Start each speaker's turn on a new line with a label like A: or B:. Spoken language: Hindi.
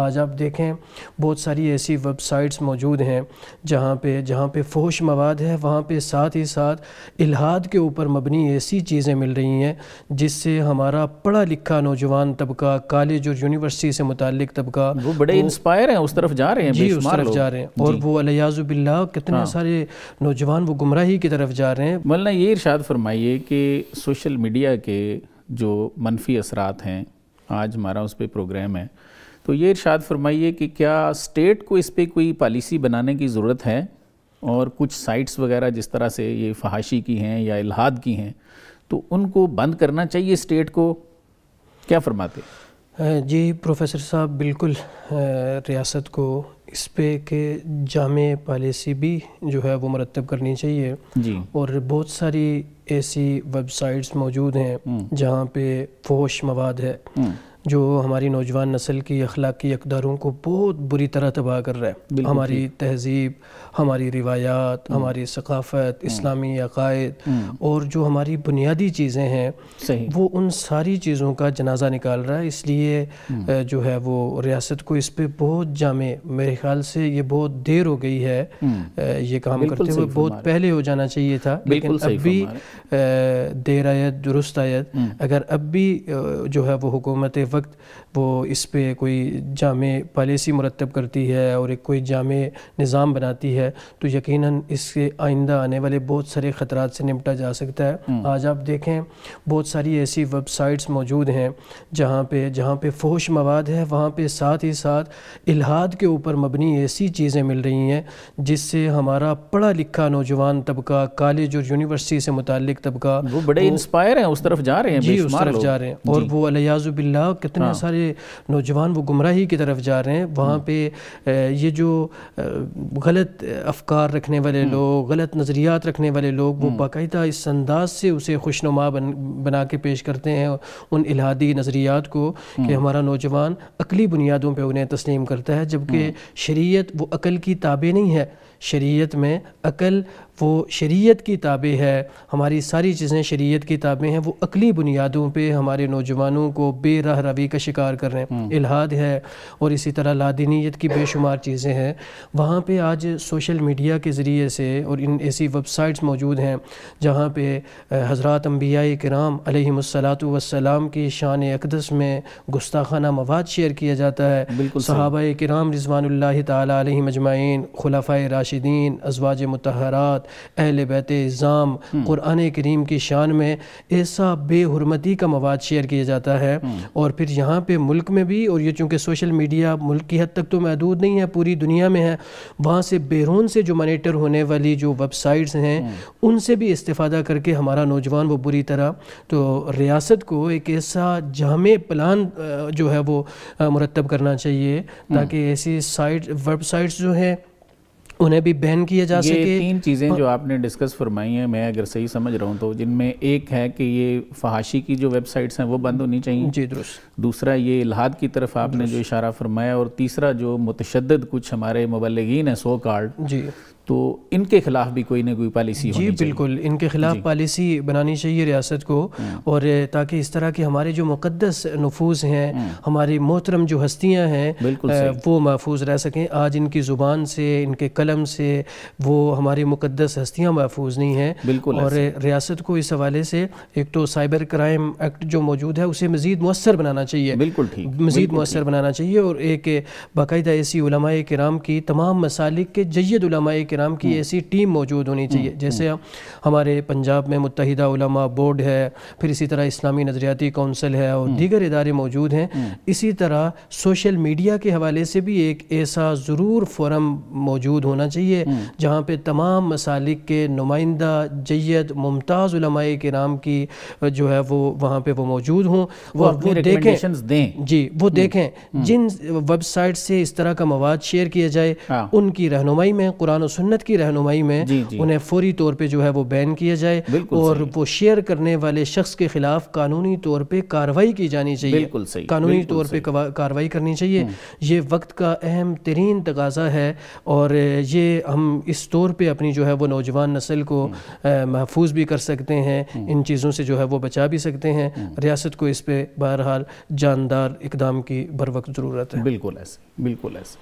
A: आज आप देखें बहुत सारी ऐसी वेबसाइट्स मौजूद हैं जहाँ पे जहाँ पे फोश मवाद है वहाँ पे साथ ही साथ इलाहाद के ऊपर मबनी ऐसी चीज़ें मिल रही हैं जिससे हमारा पढ़ा लिखा नौजवान तबका कॉलेज और यूनिवर्सिटी से मुतक तबका
B: वो बड़े इंस्पायर हैं उस तरफ जा रहे हैं जी उस तरफ जा रहे हैं और वो अलियाज़ुबिल्ला कितने हाँ। सारे नौजवान वो गुमराही की तरफ जा रहे हैं मलना ये इर्शाद फरमाइए कि सोशल मीडिया के जो मनफी असरात हैं आज हमारा उस पर प्रोग्राम है तो ये इरशाद फरमाइए कि क्या स्टेट को इस पर कोई पॉलिसी बनाने की ज़रूरत है और कुछ साइट्स वगैरह जिस तरह से ये फहाशी की हैं या इलाहाद की हैं तो उनको बंद करना चाहिए स्टेट को क्या फरमाते
A: जी प्रोफेसर साहब बिल्कुल रियासत को इस पे के जाम पॉलिसी भी जो है वो मरतब करनी चाहिए जी और बहुत सारी ऐसी वेबसाइट्स मौजूद हैं हम्म। जहाँ पे फोश मवाद है हम्म। जो हमारी नौजवान नस्ल की अखलाकी अकदारों को बहुत बुरी तरह तबाह कर रहा है हमारी तहजीब हमारी रिवायात हम्म। हमारी सकाफ़त हम्म। इस्लामी अकायद हम्म। और जो हमारी बुनियादी चीज़ें हैं वो उन सारी चीज़ों का जनाजा निकाल रहा है इसलिए जो है वो रियासत को इस पर बहुत जामे मेरे ख्याल से ये बहुत देर हो गई है ये काम करते हुए बहुत पहले हो जाना चाहिए था लेकिन अब भी देर आयत दुरुस्त आयत अगर अब भी जो है वो हुकूमत वक्त वो इस पर कोई जाम पॉलिसी मरतब करती है और एक कोई जाम निज़ाम बनाती है तो यकीन इसके आइंदा आने वाले बहुत सारे ख़तरा से निपटा जा सकता है हम्म। आज आप देखें बहुत सारी ऐसी वेबसाइट्स मौजूद हैं जहाँ पे जहाँ पे फोश मवाद है वहाँ पे साथ ही साथ इलाहाद के ऊपर मबनी ऐसी चीज़ें मिल रही हैं जिससे हमारा पढ़ा लिखा नौजवान तबका कॉलेज और यूनिवर्सिटी से मुतल तबका वो बड़े इंस्पायर हैं उस तरफ जा रहे हैं जी उस तरफ जा रहे हैं और वो अलियाज़ुबिल्ला कितने हाँ। सारे नौजवान वो गुमराही की तरफ जा रहे हैं वहाँ हम्म। पे ये जो गलत अफकार रखने वाले हम्म। लोग गलत नज़रियात रखने वाले लोग वो हम्म। बाकायदा इस अंदाज से उसे खुशनुमा बन बना के पेश करते हैं उन इलाहादी नज़रियात को कि हमारा नौजवान अकली बुनियादों पर उन्हें तस्लीम करता है जबकि शरीयत वो अकल की ताबे नहीं है शरीयत में अकल वो शरीयत की ताबे है हमारी सारी चीज़ें शरीयत की ताबे हैं वो अकली बुनियादों पे हमारे नौजवानों को बेरह तरावी का शिकार कर रहे हैं हम्म। इलाहाद है और इसी तरह लादिनीत की बेशुमार चीज़ें हैं वहाँ पर आज सोशल मीडिया के ज़रिए से और इन ऐसी वेबसाइट्स मौजूद हैं जहाँ पर हज़रत अम्बिया कराम अलैहिस्सलातु वसलाम की शान अकदस में गुस्ताखाना मवाद शेयर किया जाता है सहाबा कराम रिजवान तम अजमाइन खुलाफा राशिदीन अजवाज मतहरात अहल बैत इज़ाम हम्म। कुरान करीम की शान में ऐसा बेहरमती का मवाद शेयर किया जाता है हम्म। और फिर यहाँ पे मुल्क में भी और ये चूँकि सोशल मीडिया मुल्क की हद तक तो महदूद नहीं है पूरी दुनिया में है वहाँ से बैरून से जो मोनीटर होने वाली जो वेबसाइट्स हैं हम्म। उनसे भी इस्ता करके हमारा नौजवान वो बुरी तरह तो रियासत को एक ऐसा जाम प्लान जो है वो मुरतब करना चाहिए हम्म। ताकि ऐसी साइट वेबसाइट्स जो हैं उन्हें भी बैन किया जा ये सके तीन चीज़ें जो
B: आपने डिस्कस फरमाई हैं मैं अगर सही समझ रहा हूँ तो जिनमें एक है कि ये फहाशी की जो वेबसाइट्स हैं वो बंद होनी चाहिए जी दुरुस्त दूसरा ये इलाहाद की तरफ आपने जो इशारा फरमाया और तीसरा जो मुतशद कुछ हमारे मुबलगिन हैं सो कार्ड जी तो इनके खिलाफ भी कोई ना कोई पॉलिसी जी बिल्कुल इनके खिलाफ पॉलिसी बनानी चाहिए रियासत को हम्म। और
A: ताकि इस तरह के हमारे जो मुकदस नफूज हैं हम्म। हमारी मोहतरम जो हस्तियाँ हैं वो महफूज रह सकें आज इनकी ज़ुबान से इनके कलम से वो हमारी मुकदस हस्तियाँ महफूज नहीं हैं बिल्कुल और रियासत को इस हवाले से एक तो साइबर क्राइम एक्ट जो मौजूद है उसे मज़ीद मवसर बनाना चाहिए बिल्कुल मज़ीद मवसर बनाना चाहिए और एक बाकायदा ऐसी कराम की तमाम मसालिक के जयद कराम कराम की ऐसी टीम मौजूद होनी चाहिए हम्म, जैसे हम्म। हमारे पंजाब में मुतहदा उलमा बोर्ड है फिर इसी तरह इस्लामी नजरियाती कौंसिल है और हम्म। दीगर इदारे मौजूद हैं इसी तरह सोशल मीडिया के हवाले से भी एक ऐसा ज़रूर फोरम मौजूद होना चाहिए जहाँ पर तमाम मसालिक के नुमाइंदा जैद मुमताज़ उलमाए कराम की जो है वो वहाँ पर वो मौजूद हों वो, वो देखें दें जी वो देखें जिन वेबसाइट से इस तरह का मवाद शेयर किया जाए हाँ। उनकी रहनुमाई में कुरान सुन्नत की रहनुमाई में जी, जी। उन्हें फौरी तौर पर जो है वो बैन किया जाए और वो शेयर करने वाले शख्स के खिलाफ कानूनी तौर पर कार्रवाई की जानी चाहिए कानूनी तौर पर कार्रवाई करनी चाहिए हम्म। ये वक्त का अहम तरीन तकाजा है और ये हम इस तौर पर अपनी जो है वो नौजवान नस्ल को हम्म। महफूज भी कर सकते हैं हम्म। इन चीज़ों से जो है वो बचा भी सकते हैं रियासत को इस पर बहरहाल जानदार इकदाम की बर वक्त ज़रूरत है बिल्कुल
B: ऐसे बिल्कुल ऐसे